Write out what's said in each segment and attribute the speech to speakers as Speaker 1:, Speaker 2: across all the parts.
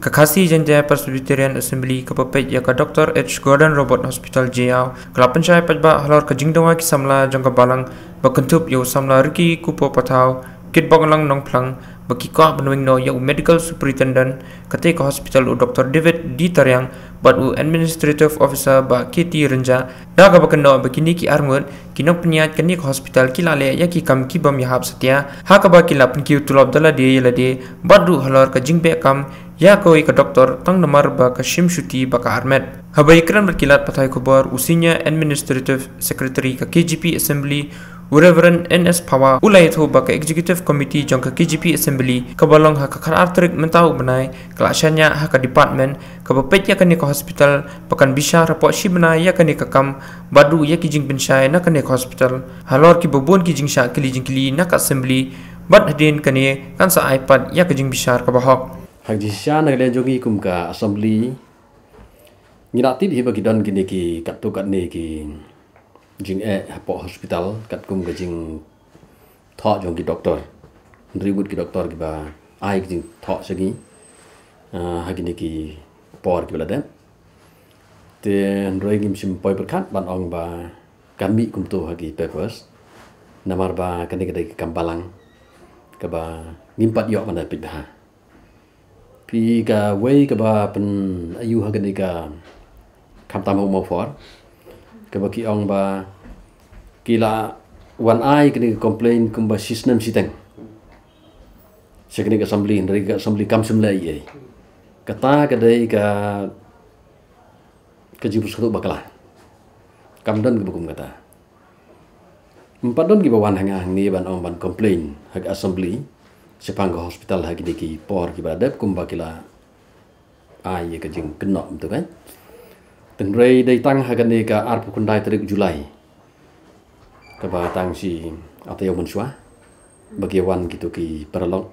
Speaker 1: Kekasih jenjaya Presbyterian Assembly ke Pepet ke Dr. H. Gordon Robert Hospital JAW ke lapan syai halor ke jingdawa ki samla jangka balang berkentup yau samla riki kupu patau kit bangalang nong plang berkikah benuing no yau medical superintendent ketik ke hospital u Dr. David D. Taryang buat u administrative officer ba KT Renja dah ke berkendok berkini ki armut kinok peniat kini ke hospital ki lale ya ki kam ki bom yahab setia hak ke ba ki lapan ki utulab dia yaladi buat du halor ke jingbek kam या कोई का डॉक्टर तंग नमर बा का शिम शुटी बा का आर्मेट हब इकरम रकिलात पथाय खबर उसीनिया एडमिनिस्ट्रेटिव सेक्रेटरी का केजीपी असेंबली उरेवरन एन एस फावा उलाय थो बा का एग्जीक्यूटिव कमिटी जों का केजीपी असेंबली कबलोंग हा का खरार तरिक मेंताउ बनाय क्लाशन्या हा का डिपार्टमेंट कब पेच्या कने का हॉस्पिटल पकन बिशा रपो शिबना या कने का कम बादु या की जिंग बिनशाय ना कने का हॉस्पिटल हलोर की बबोन की जिंगशा क्लीजिंग क्ली ना का
Speaker 2: असेंबली बट हदेन कने कंसा आईपैड या कजिंग बिशार का बहाक hagdisya na kalian jogi kum ka assembly ngirati di bagi don gini ki katu kat ne ki jing e hapo hospital kat kum ka jing thok jong ki doktor ribut ki doktor ki ba ai ki jing thok segi ah, hagini ki por ki bladen te roi gim sim poi per kat ban ong ba kami kum tu hagi papers namar ba kani kada ki kambalang ka ba nimpat yok mana pitah ha พีกาเวกบาเป็นอายุฮักนิกาคำตามหูมาฟอร์กบกีองบากีลาวันไอกันนี่คอมเพลนคุมบาซิสเนมซิเตงเช่นนี้ก็สมบลีนริกสมบลีคำสมเลยยกตากระไดกะกะจิบุสกุบักลาคำดันกบกุมกตาอุปนดนกีบวันหังหังนี้บันองบันคอมเพลนหักอสมบลี Sepang hospital lagi di kipor kita ada kumpa kila ayi kejeng kenok betul kan? Tengrei dari tang hagan ni ke arpu kundai terik Julai. Kepa tang si atau yang mensua bagi wan gitu ki peralok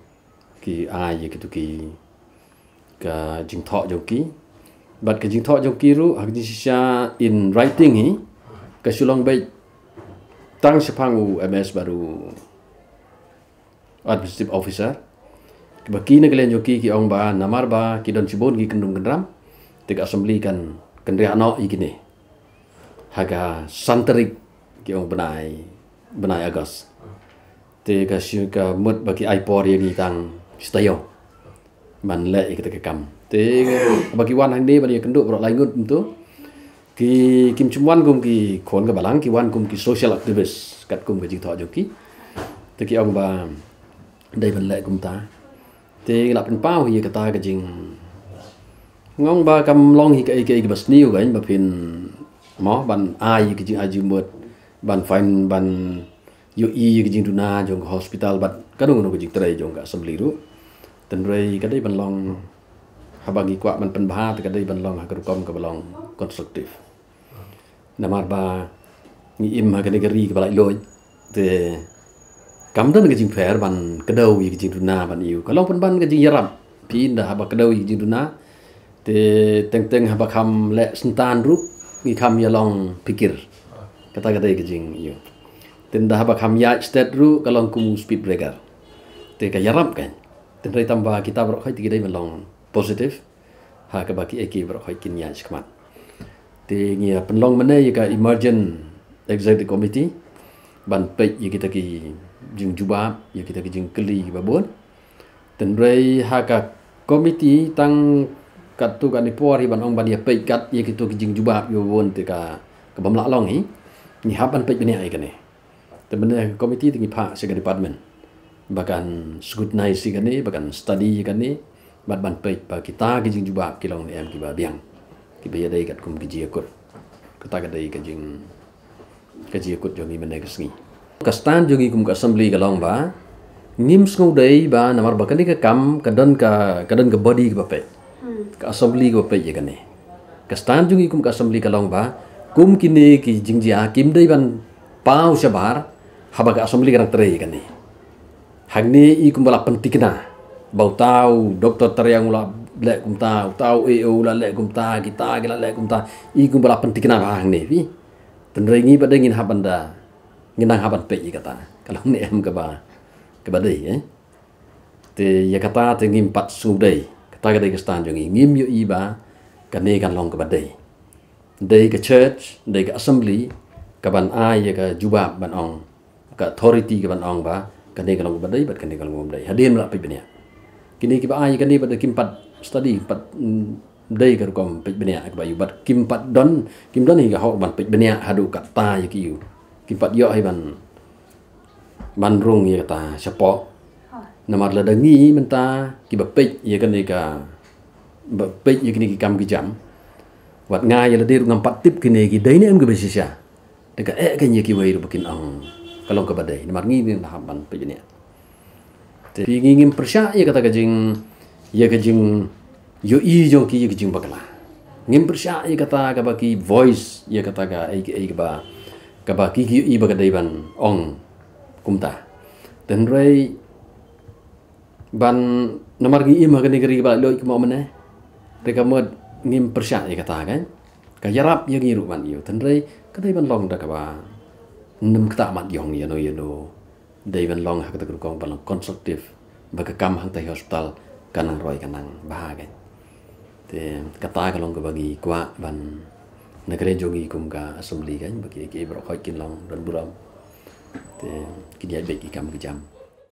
Speaker 2: ki ayi gitu ki ke jeng thok joki. Bat kejeng thok joki ru hagan si sya in writing ni ke sulong baik tang sepangu MS baru administrative officer kiba ki na glen yoki ki ong ba namar ba ki don cibon, ki kendum kendram te ga assembly kan kendri ano i gini haga santerik ki ong benai benai agas te ga shu bagi mut ba ki ye ni tang stayo man le i kita ke kam te ba ki wan hande ba ni kenduk bro lain gut tu ki kim chumwan gum ki khon ka balang ki wan gum ki social activist kat gum ga jik tho joki te ki ong ba dai ban lai kum ta te la pin pao hi ka ta ka jing ngong ba kam long hi ka ke ke bas niu ga ba pin mo ban ai ki jing ai jing mot ban fain ban yu i ki jing tu na jong hospital bat ka dong no ki jing trai jong ka sambli ru ten rei ka dai ban long ha bagi kwa ban pen ba ta ka dai ban long ha ka kom ka ban long constructive na mar ba ni im ha ka ni ka ri ka ba lai loj te kam dan gajing fair ban kedau yi gajing duna ban iu kalau pun ban gajing yaram pin haba kedau yi gajing duna te teng teng haba kam le sentan ru ngi kam ya long pikir kata kata yi gajing iu ten dah haba kam ya stat ru kalau kum speed breaker te ka yaram kan ten rai tamba kita bro khai tigi dai ban long positif ha ka baki eki bro khai kin ya shkman te ngi pen long mane yi ka emergent executive committee ban pe ye ya kita ki jing juba ye ya kita ki jing keli ba bon ten rei ha komiti tang kat tu kan ipor ban ong ban ye pe kat ye ya kita ki jing juba yo bon te ka ke bam lak long hi ni hak ban pe ni ai ka ni ten ben komiti tingi pak se department bahkan scrutiny si ka ni bahkan study ye ka ni bat ban pe pa kita ki jing juba ki long ni am ki ba biang ki be ye dai kat kum ki ji akut kata ka dai ka jing Kaji ji kut jong i men ka sngi ka stan kum ka assembly ka long ba nim sngo dei ba na mar ba ka ka kam ka don ka ka don ka body ka pe hmm. ka assembly ka pe ye ka ne ka stan kum ka assembly ka long ba kum ki ne ki jing a kim dei ban pau sha bar ha ba ka assembly ka tre ka ne ha ni i kum ba la pan tik na ba tau doctor tre yang la le kum ta tau e o la le kum ta kita ki la le kum ta i kum ba la pan tik ha ni vi dan ringi pada ngin haban da. Nginang haban pek kata. Kalau ni em ke ba. Ke ba dei eh. Te ye ya kata te ngim pat su dei. Kata ke dei ke stan jong ngim yu i ba. Ka ne kan long ke ba dei. Dei ke church, dei ke assembly. Ka ban a ye ke juba ban ong. Ka authority ke ban ong ba. Ka ne kan long ke ba dei, bat ka ne kan long ke ba dei. Hadin melak pek benia. Kini ke ba a ye ka pada kim pat study, pat mm, dai ka kom pe bne ak ba yubat kim pat don kim don hi ka hok ban pe bne ha du ta yu ki kim pat yo hi ban ban rung ye ta chapo namat la dangi men ta ki ba pe ye kan ni ka ba pe ye ki ni ki kam ki jam wat nga ye la de rung pat tip kini ni ki dai ne am ki ba sisha de ka e ka ki wei ru ki ang kalong long ka namat ngi ni na ban pe ni te pi ngi ngi persha ye ka ta ka jing ye ka yo i jo ki yik jing bakla ngim prsha i kata kaba ki voice i kata ka ai ki ai ba ka ki ki i ba ka dai ban ong kumta Then ray ban nomar ha gi i ma negeri ni gri ba lo i mau mane te ka mod ngim prsha i kata ka ka yarap yang ngiru ban yo Then ray ka dai ban long da kaba. ba nem kta mat yong yo no yo no dai long hak ka ta gru konstruktif, ya ya ban ha constructive kam ha ta hospital kanang roy kanang bahagai te kata ka long ka bagi kwa ban nagre jogi kum ka assembly ka bagi ke bro khoy kin long dan buram te kidiat beki kam ke jam